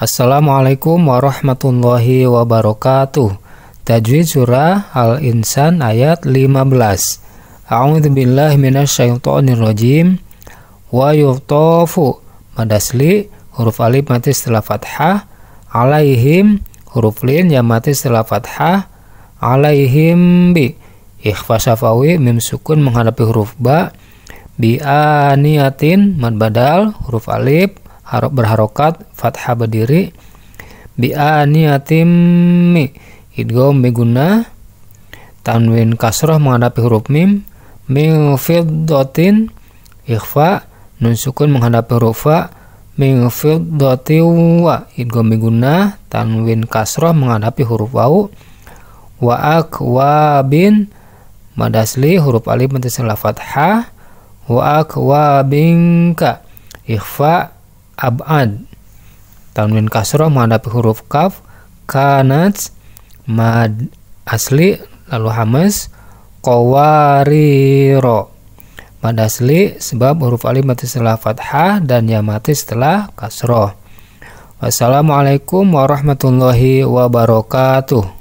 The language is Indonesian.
Assalamualaikum warahmatullahi wabarakatuh. Tajwid surah Al-Insan ayat 15. A'udzubillahi minasyaitonirrajim. Wa yutafu madasli huruf alif mati setelah fathah alaihim huruf lin yang mati setelah fathah alaihim bi ikhfa safawi mim sukun menghadapi huruf ba bi aniatin mad badal huruf alif harok berharokat fathah berdiri bi aniyatim mi idgham tanwin kasroh menghadapi huruf mim min dotin ikhfa nun sukun menghadapi huruf fa min fiddati wa idgham miguna tanwin kasroh menghadapi huruf wau wa bin madasli huruf alif mati fathah wa akwabinka ikhfa abad. Tanwin kasroh menghadapi huruf kaf, kanat, mad asli, lalu hamas, kowariro. Mad asli sebab huruf alif mati setelah fathah dan ya mati setelah kasroh. Wassalamualaikum warahmatullahi wabarakatuh.